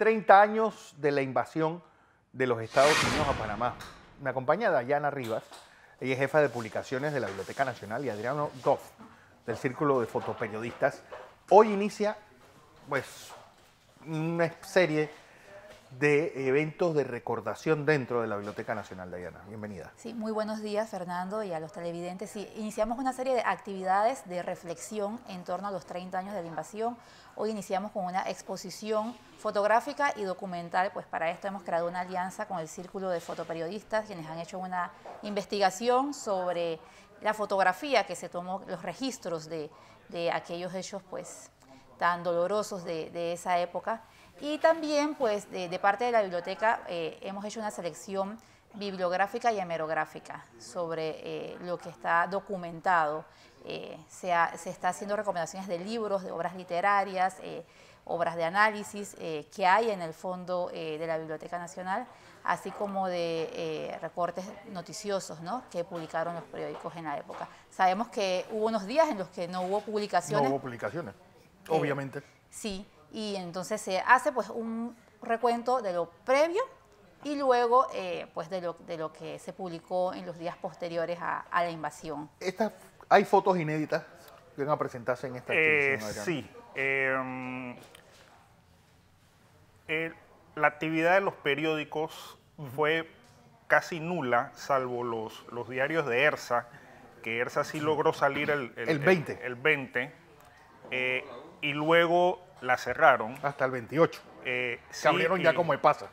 30 años de la invasión de los Estados Unidos a Panamá. Me acompaña Dayana Rivas, ella es jefa de publicaciones de la Biblioteca Nacional y Adriano Goff, del Círculo de Fotoperiodistas. Hoy inicia, pues, una serie de eventos de recordación dentro de la Biblioteca Nacional de Diana. Bienvenida. Sí, muy buenos días Fernando y a los televidentes. iniciamos una serie de actividades de reflexión en torno a los 30 años de la invasión. Hoy iniciamos con una exposición fotográfica y documental, pues para esto hemos creado una alianza con el Círculo de Fotoperiodistas, quienes han hecho una investigación sobre la fotografía que se tomó, los registros de, aquellos hechos pues tan dolorosos de, de esa época. Y también, pues, de, parte de la biblioteca eh, hemos hecho una selección bibliográfica y hemerográfica sobre eh, lo que está documentado. Eh, se, se, está haciendo recomendaciones de libros, de obras literarias, obras de análisis que hay en el fondo de la Biblioteca Nacional, así como de reportes noticiosos que publicaron los periódicos en la época. Sabemos que hubo unos días en los que no hubo publicaciones. No hubo publicaciones, obviamente. Sí y entonces se hace pues un recuento de lo previo y luego eh, pues de lo, de lo que se publicó en los días posteriores a, la invasión. Estas, ¿Hay fotos inéditas que van a presentarse en esta eh, sí. Eh, em, la actividad de los periódicos fue casi nula, salvo los, los diarios de ERSA, que ERSA sí logró salir el, 20. El, el 20 eh, y luego la cerraron. Hasta el 28. se eh, abrieron ya como de pasa.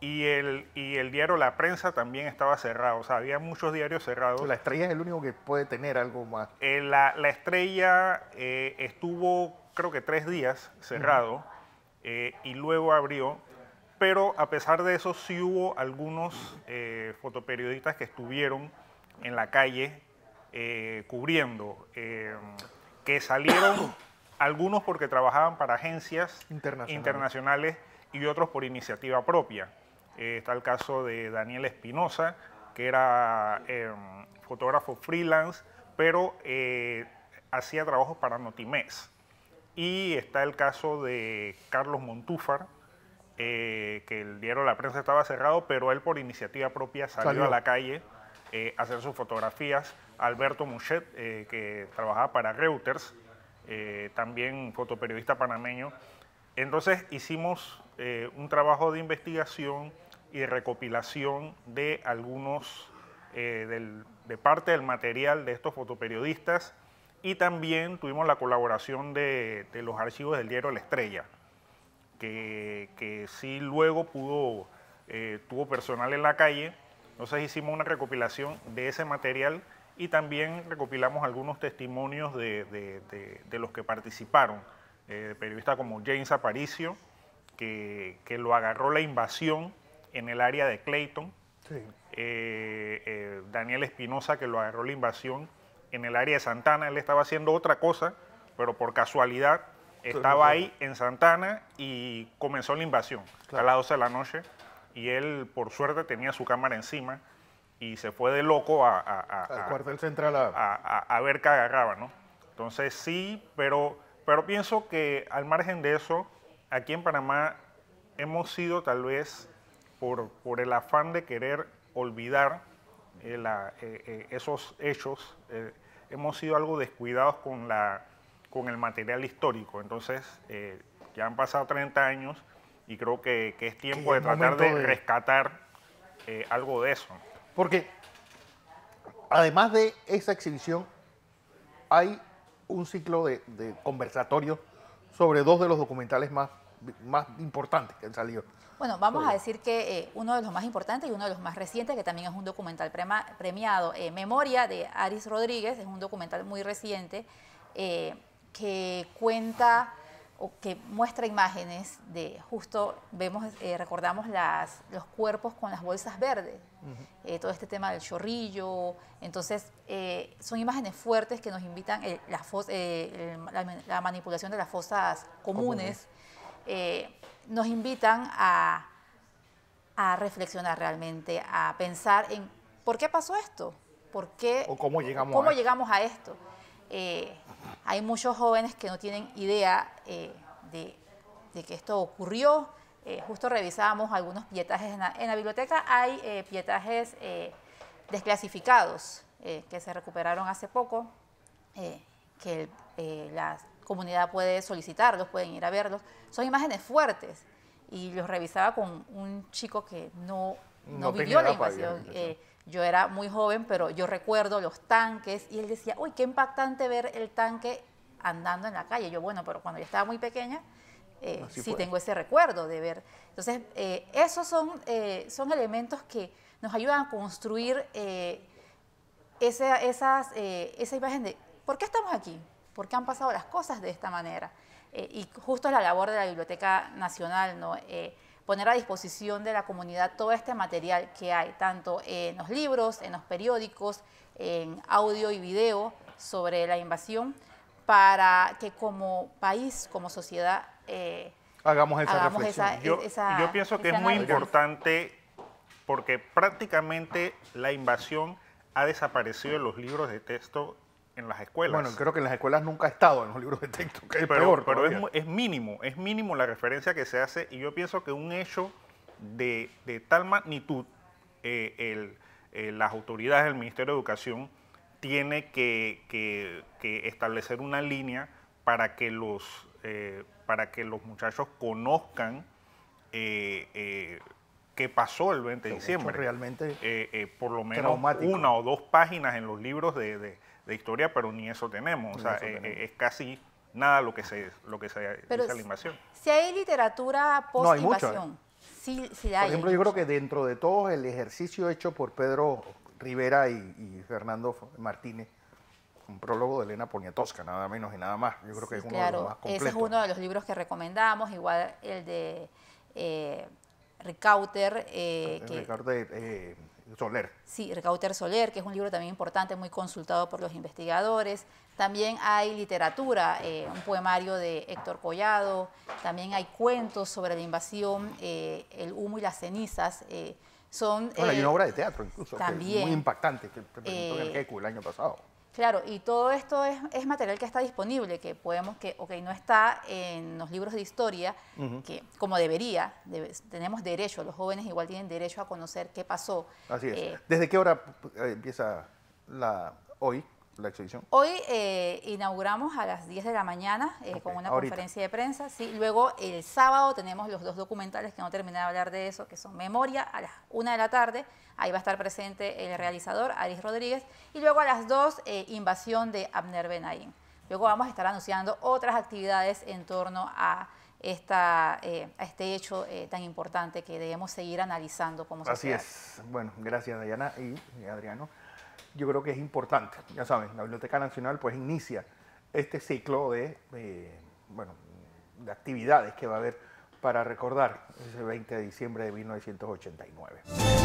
Y el, y el diario La Prensa también estaba cerrado. O sea, había muchos diarios cerrados. La Estrella es el único que puede tener algo más. Eh, la, Estrella eh, estuvo, creo que tres días cerrado y luego abrió. Pero a pesar de eso, sí hubo algunos fotoperiodistas que estuvieron en la calle cubriendo, que salieron algunos porque trabajaban para agencias internacionales y otros por iniciativa propia. Eh, está el caso de Daniel Espinosa, que era em, fotógrafo freelance, pero eh, hacía trabajos para Notimex. Y está el caso de Carlos Montúfar, eh, que el diario La Prensa estaba cerrado, pero él por iniciativa propia salió, a la calle a hacer sus fotografías. Alberto Mouchet, que trabajaba para Reuters, eh, también fotoperiodista panameño. Entonces hicimos eh, un trabajo de investigación y de recopilación de algunos, eh, de parte del material de estos fotoperiodistas y también tuvimos la colaboración de, los archivos del diario La Estrella, que, que sí luego pudo, tuvo personal en la calle, entonces hicimos una recopilación de ese material y también recopilamos algunos testimonios de, los que participaron, eh, periodistas como James Aparicio, que, lo agarró la invasión en el área de Clayton, eh, eh, Daniel Espinosa, que lo agarró la invasión en el área de Santana, él estaba haciendo otra cosa, pero por casualidad estaba ahí en Santana y comenzó la invasión a las 12 de la noche y él por suerte tenía su cámara encima y se fue de loco a, Al cuartel central a, ver qué agarraba, ¿no? Entonces sí, pero, pero pienso que al margen de eso, aquí en Panamá hemos sido tal vez por, por el afán de querer olvidar eh, eh, eh, esos hechos, hemos sido algo descuidados con, la, con el material histórico. Entonces, ya han pasado 30 años y creo que, es tiempo de tratar de, de rescatar algo de eso. Porque además de esa exhibición, hay un ciclo de, de conversatorios sobre dos de los documentales más, más importantes que han salido. Bueno, vamos a decir que eh, uno de los más importantes y uno de los más recientes, que también es un documental premiado, eh, Memoria de Aris Rodríguez, es un documental muy reciente eh, que cuenta que muestra imágenes de justo vemos eh, recordamos las, los cuerpos con las bolsas verdes eh, todo este tema del chorrillo entonces eh, son imágenes fuertes que nos invitan la, la, manipulación de las fosas comunes, nos invitan a, reflexionar realmente a pensar en por qué pasó esto por qué o cómo llegamos llegamos a esto hay muchos jóvenes que no tienen idea eh, de, que esto ocurrió. Eh, justo revisábamos algunos pietajes en la, biblioteca. Hay eh, pietajes desclasificados que se recuperaron hace poco, que la comunidad puede solicitarlos, pueden ir a verlos. Son imágenes fuertes y los revisaba con un chico que no, no, vivió la invasión. Eh, yo era muy joven, pero yo recuerdo los tanques y él decía, uy, qué impactante ver el tanque andando en la calle. Yo, bueno, pero cuando yo estaba muy pequeña, eh, sí tengo ese recuerdo de ver. Entonces, eh, esos son, son elementos que nos ayudan a construir esa, esa imagen de por qué estamos aquí, por qué han pasado las cosas de esta manera. Eh, y justo es la labor de la Biblioteca Nacional, ¿no? Eh, poner a disposición de la comunidad todo este material que hay, tanto en los libros, en los periódicos, en audio y video sobre la invasión, para que como país, como sociedad, eh, hagamos esa reflexión. yo, e-, pienso que es muy importante porque prácticamente la invasión ha desaparecido en los libros de texto en las escuelas. Bueno, creo que en las escuelas nunca ha estado en los libros de texto, pero, es, mínimo, es mínimo la referencia que se hace y yo pienso que un hecho de, tal magnitud, eh, eh, las autoridades del Ministerio de Educación tiene que, establecer una línea para que los, eh, para que los muchachos conozcan que pasó el 20 de diciembre. Realmente eh, eh, por lo menos una o dos páginas en los libros de, historia, pero ni eso tenemos. o sea, eh, es casi nada lo que se, lo que se pero dice la invasión. Si hay literatura post-invasión. No, sí, sí hay. Por ejemplo, yo creo que dentro de todo el ejercicio hecho por Pedro Rivera y, Fernando Martínez, un prólogo de Elena Poniatowska, nada menos y nada más. Yo creo que es uno de los Ese es uno de los libros que recomendamos, igual el de Recauter. Eh, eh, eh, Soler. Sí, Recauter Soler, que es un libro también importante, muy consultado por los investigadores. También hay literatura, un poemario de Héctor Collado. También hay cuentos sobre la invasión, el humo y las cenizas. son, hay una obra de teatro incluso, muy impactante, que el e el año pasado. Claro, y todo esto es, material que está disponible, que podemos, que, ok, no está en los libros de historia, que como debería, tenemos derecho, los jóvenes igual tienen derecho a conocer qué pasó. Así es. Eh, ¿Desde qué hora eh, empieza la hoy? la Hoy eh, inauguramos a las 10 de la mañana eh, con una conferencia de prensa. Sí. Luego el sábado tenemos los dos documentales que no terminé de hablar de eso, que son Memoria a las 1 de la tarde. Ahí va a estar presente el realizador, Aris Rodríguez. Y luego a las 2, eh, Invasión de Abner Benaín. Luego vamos a estar anunciando otras actividades en torno a este hecho tan importante que debemos seguir analizando Así es. Bueno, gracias Dayana y Adriano yo creo que es importante. Ya saben, la Biblioteca Nacional pues inicia este ciclo de, eh, bueno, de actividades que va a haber para recordar ese 20 de diciembre de 1989.